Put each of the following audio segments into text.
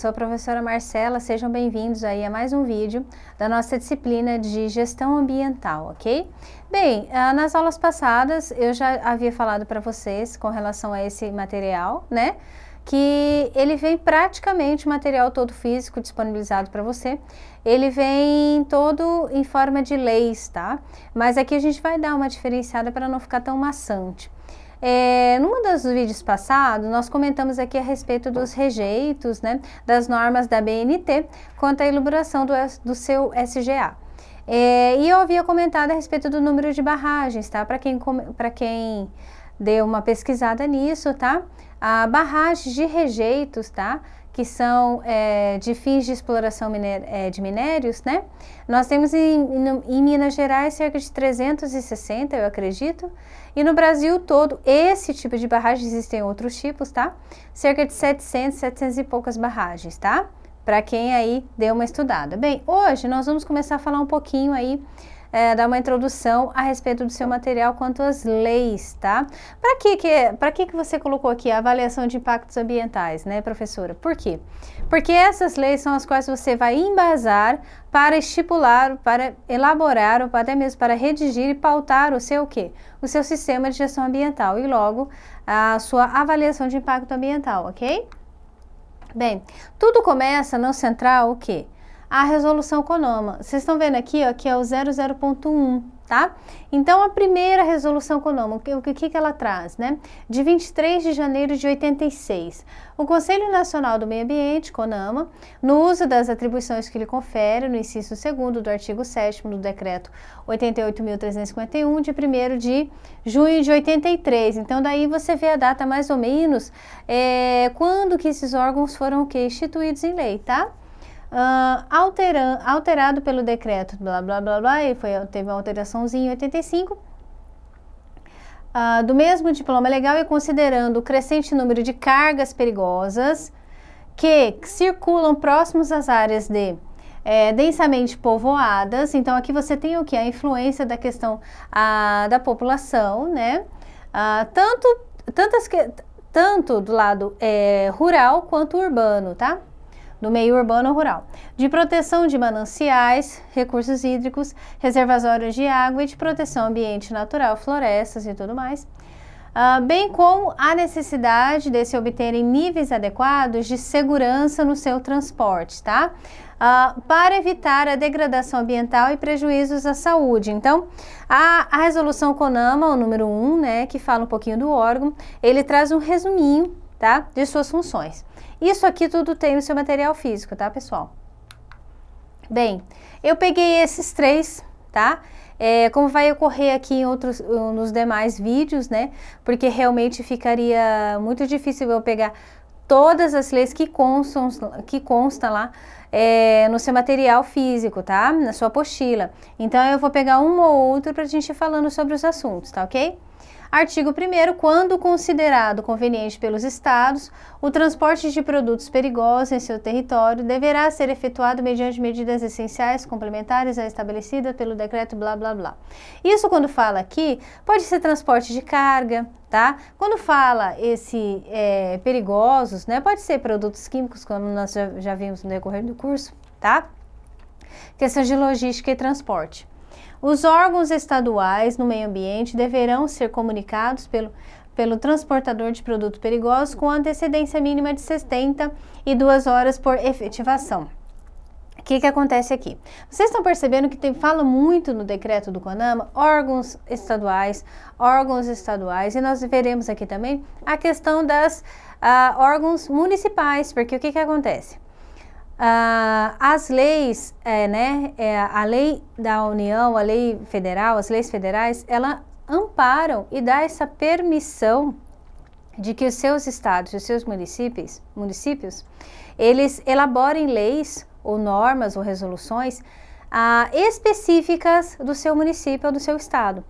sou a professora Marcela, sejam bem-vindos aí a mais um vídeo da nossa disciplina de gestão ambiental, ok? Bem, ah, nas aulas passadas eu já havia falado para vocês com relação a esse material, né? que ele vem praticamente o material todo físico disponibilizado para você. Ele vem todo em forma de leis, tá? Mas aqui a gente vai dar uma diferenciada para não ficar tão maçante. É, numa dos vídeos passados, nós comentamos aqui a respeito dos rejeitos, né, das normas da BNT quanto à elaboração do, do seu SGA. É, e eu havia comentado a respeito do número de barragens, tá? Para quem, para quem deu uma pesquisada nisso, tá? A barragem de rejeitos, tá? que são é, de fins de exploração é, de minérios, né? Nós temos em, em, Minas Gerais cerca de 360, eu acredito, e no Brasil todo, esse tipo de barragem, existem outros tipos, tá? Cerca de 700, 700 e poucas barragens, tá? Para quem aí deu uma estudada. Bem, hoje nós vamos começar a falar um pouquinho aí é, dar uma introdução a respeito do seu material quanto às leis, tá? Para que que, para que que você colocou aqui a avaliação de impactos ambientais, né, professora? Por quê? Porque essas leis são as quais você vai embasar para estipular, para elaborar ou até mesmo para redigir e pautar o seu o quê? O seu sistema de gestão ambiental e logo a sua avaliação de impacto ambiental, ok? Bem, tudo começa no central o quê? a resolução CONAMA. Vocês estão vendo aqui, ó, que é o 00.1, tá? Então, a primeira resolução CONAMA, o que, o que ela traz, né? De 23 de janeiro de 86. O Conselho Nacional do Meio Ambiente, CONAMA, no uso das atribuições que lhe confere no inciso 2 do artigo 7 do Decreto 88.351, de 1 de junho de 83. Então, daí você vê a data mais ou menos é, quando que esses órgãos foram o que? Instituídos em lei, tá? Uh, ah, alteran, alterado pelo decreto, blá blá blá blá, e foi, teve uma alteraçãozinha em 85. Uh, ah, do mesmo diploma legal e considerando o crescente número de cargas perigosas que circulam próximos às áreas de é, densamente povoadas. Então aqui você tem o que? A influência da questão a, da população, né? A, ah, tanto, tantas que, tanto do lado é, rural quanto urbano, tá? do meio urbano rural, de proteção de mananciais, recursos hídricos, reservatórios de água e de proteção ambiente natural, florestas e tudo mais, uh, bem como a necessidade de se obterem níveis adequados de segurança no seu transporte, tá? Uh, para evitar a degradação ambiental e prejuízos à saúde. Então, a, a resolução CONAMA, o número 1, né, que fala um pouquinho do órgão, ele traz um resuminho tá? De suas funções. Isso aqui tudo tem no seu material físico, tá, pessoal? Bem, eu peguei esses três, tá? É, como vai ocorrer aqui em outros, nos demais vídeos, né? Porque realmente ficaria muito difícil eu pegar todas as leis que constam, que consta lá é, no seu material físico, tá? Na sua apostila. Então eu vou pegar uma ou outra para a gente ir falando sobre os assuntos, tá ok? Artigo 1 quando considerado conveniente pelos estados, o transporte de produtos perigosos em seu território deverá ser efetuado mediante medidas essenciais complementares à estabelecida pelo decreto blá blá blá. Isso quando fala aqui, pode ser transporte de carga, tá? Quando fala esse é, perigosos, né, pode ser produtos químicos, como nós já, já vimos no decorrer do curso, tá? Questão de logística e transporte. Os órgãos estaduais no meio ambiente deverão ser comunicados pelo, pelo transportador de produto perigoso com antecedência mínima de 72 horas por efetivação. O que, que acontece aqui? Vocês estão percebendo que tem, fala muito no decreto do CONAMA órgãos estaduais, órgãos estaduais, e nós veremos aqui também a questão das ah, órgãos municipais, porque o que, que acontece? Uh, as leis, é, né, é, a lei da União, a lei federal, as leis federais, ela amparam e dá essa permissão de que os seus estados, os seus municípios, municípios, eles elaborem leis ou normas ou resoluções uh, específicas do seu município ou do seu estado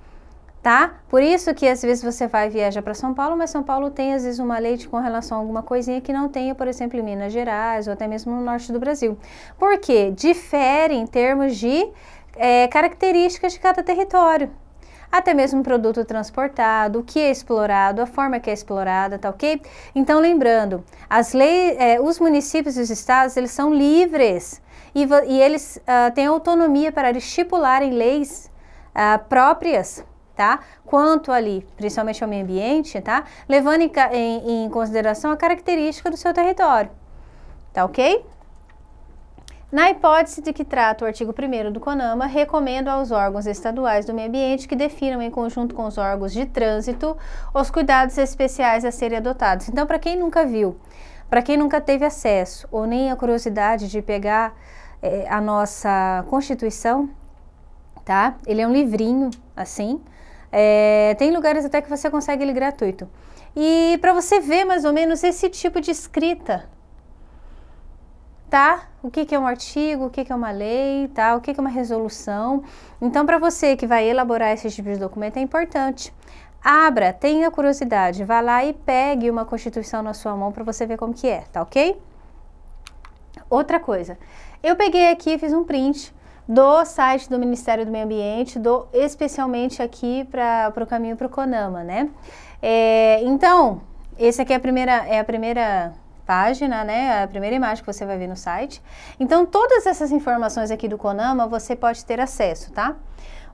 tá? Por isso que às vezes você vai viajar para São Paulo, mas São Paulo tem às vezes uma lei com relação a alguma coisinha que não tenha, por exemplo, em Minas Gerais ou até mesmo no norte do Brasil. Por quê? Difere em termos de é, características de cada território. Até mesmo produto transportado, o que é explorado, a forma que é explorada, tá ok? Então, lembrando, as leis, é, os municípios e os estados, eles são livres e, e eles uh, têm autonomia para estipularem leis uh, próprias tá? Quanto ali, principalmente ao meio ambiente, tá? Levando em, em, em consideração a característica do seu território, tá ok? Na hipótese de que trata o artigo 1 do CONAMA, recomendo aos órgãos estaduais do meio ambiente que definam, em conjunto com os órgãos de trânsito, os cuidados especiais a serem adotados. Então, para quem nunca viu, para quem nunca teve acesso ou nem a curiosidade de pegar eh, a nossa Constituição, tá? Ele é um livrinho, assim, é, tem lugares até que você consegue ele gratuito. E para você ver mais ou menos esse tipo de escrita, tá? O que, que é um artigo, o que, que é uma lei, tá? O que, que é uma resolução. Então, para você que vai elaborar esse tipo de documento, é importante. Abra, tenha curiosidade, vá lá e pegue uma constituição na sua mão para você ver como que é, tá ok? Outra coisa, eu peguei aqui, fiz um print do site do Ministério do Meio Ambiente, do, especialmente aqui para o caminho para o CONAMA, né? É, então, essa aqui é a primeira, é a primeira página, né, é a primeira imagem que você vai ver no site. Então, todas essas informações aqui do CONAMA você pode ter acesso, tá?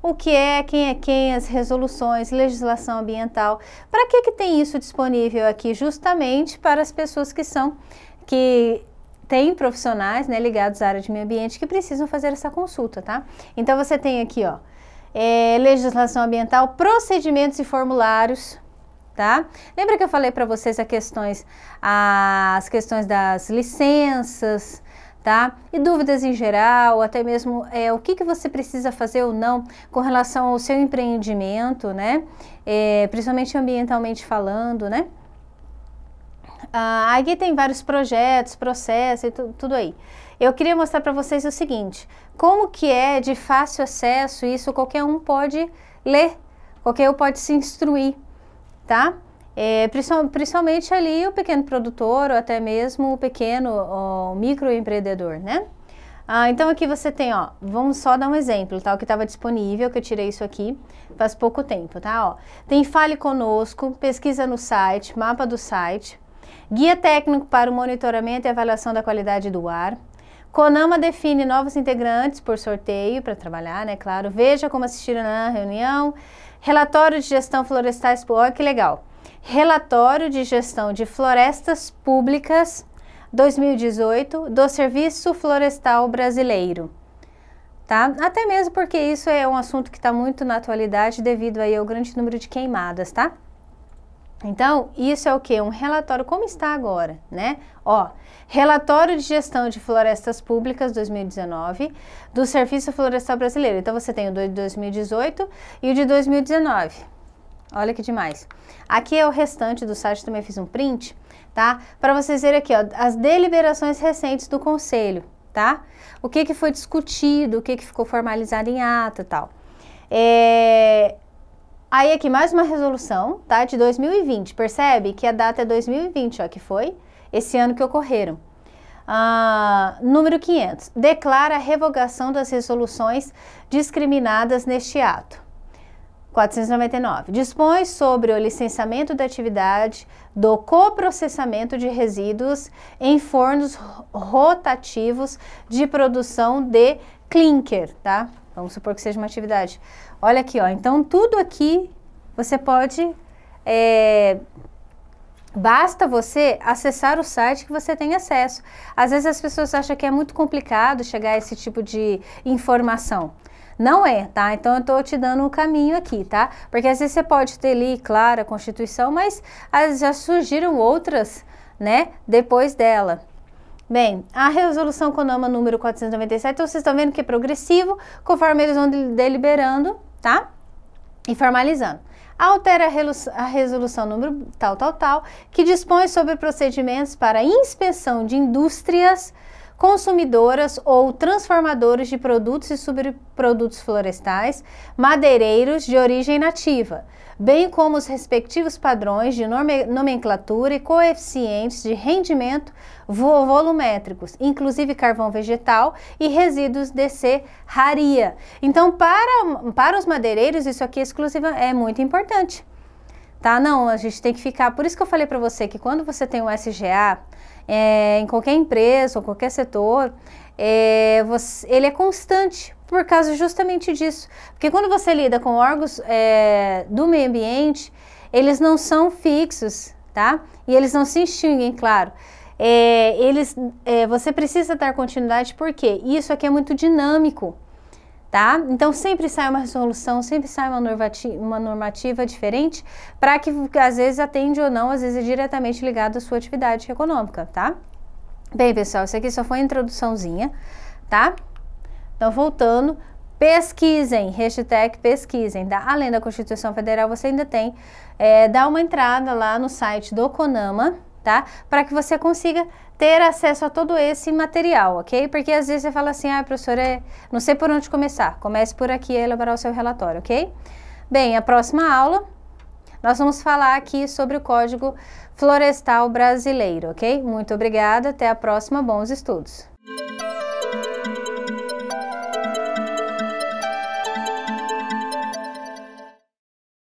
O que é, quem é quem, as resoluções, legislação ambiental. Para que, que tem isso disponível aqui? Justamente para as pessoas que são, que tem profissionais né, ligados à área de meio ambiente que precisam fazer essa consulta, tá? Então você tem aqui, ó, é, legislação ambiental, procedimentos e formulários, tá? Lembra que eu falei para vocês as questões, as questões das licenças, tá? E dúvidas em geral, até mesmo é, o que, que você precisa fazer ou não com relação ao seu empreendimento, né? É, principalmente ambientalmente falando, né? aqui ah, tem vários projetos, processos e tu, tudo aí. Eu queria mostrar para vocês o seguinte, como que é de fácil acesso isso, qualquer um pode ler, qualquer um pode se instruir, tá? É, principalmente ali o pequeno produtor ou até mesmo o pequeno ó, microempreendedor, né? Ah, então aqui você tem, ó, vamos só dar um exemplo, tá? O que estava disponível, que eu tirei isso aqui faz pouco tempo, tá? Ó, tem Fale Conosco, pesquisa no site, mapa do site, Guia técnico para o monitoramento e avaliação da qualidade do ar. Conama define novos integrantes por sorteio para trabalhar, né? Claro, veja como assistiram na reunião. Relatório de gestão florestais, olha que legal. Relatório de gestão de florestas públicas 2018 do Serviço Florestal Brasileiro. Tá? Até mesmo porque isso é um assunto que está muito na atualidade devido aí ao grande número de queimadas, tá? Então, isso é o que? Um relatório, como está agora, né? Ó, relatório de gestão de florestas públicas 2019 do Serviço Florestal Brasileiro. Então, você tem o de 2018 e o de 2019. Olha que demais. Aqui é o restante do site, também fiz um print, tá? Para vocês verem aqui, ó, as deliberações recentes do Conselho, tá? O que, que foi discutido, o que, que ficou formalizado em ata e tal. É, Aí aqui mais uma resolução, tá? De 2020. Percebe que a data é 2020, ó, que foi esse ano que ocorreram. Ah, número 500. Declara a revogação das resoluções discriminadas neste ato. 499. Dispõe sobre o licenciamento da atividade do coprocessamento de resíduos em fornos rotativos de produção de clinker, tá? Vamos supor que seja uma atividade. Olha aqui, ó. Então, tudo aqui você pode... É, Basta você acessar o site que você tem acesso. Às vezes as pessoas acham que é muito complicado chegar a esse tipo de informação. Não é, tá? Então eu estou te dando um caminho aqui, tá? Porque às vezes você pode ter ali, claro, a Constituição, mas já surgiram outras, né, depois dela. Bem, a resolução CONAMA número 497, então vocês estão vendo que é progressivo, conforme eles vão deliberando, tá? E formalizando altera a resolução número tal, tal, tal, que dispõe sobre procedimentos para inspeção de indústrias consumidoras ou transformadores de produtos e subprodutos florestais, madeireiros de origem nativa, bem como os respectivos padrões de nomenclatura e coeficientes de rendimento volumétricos, inclusive carvão vegetal e resíduos de raria. Então, para, para os madeireiros, isso aqui é, exclusiva, é muito importante. Tá? Não, a gente tem que ficar. Por isso que eu falei para você que quando você tem um SGA, é, em qualquer empresa ou qualquer setor, é, você, ele é constante por causa justamente disso. Porque quando você lida com órgãos é, do meio ambiente, eles não são fixos, tá? E eles não se extinguem, claro. É, eles, é, você precisa dar continuidade porque isso aqui é muito dinâmico tá? Então sempre sai uma resolução, sempre sai uma normativa, uma normativa diferente para que às vezes atende ou não, às vezes é diretamente ligado à sua atividade econômica, tá? Bem, pessoal, isso aqui só foi a introduçãozinha, tá? Então voltando, pesquisem, hashtag pesquisem, tá? além da Constituição Federal você ainda tem, é, dá uma entrada lá no site do CONAMA, tá? Para que você consiga ter acesso a todo esse material, ok? Porque às vezes você fala assim, ah, professora, é, não sei por onde começar. Comece por aqui a elaborar o seu relatório, ok? Bem, a próxima aula nós vamos falar aqui sobre o Código Florestal Brasileiro, ok? Muito obrigada, até a próxima, bons estudos!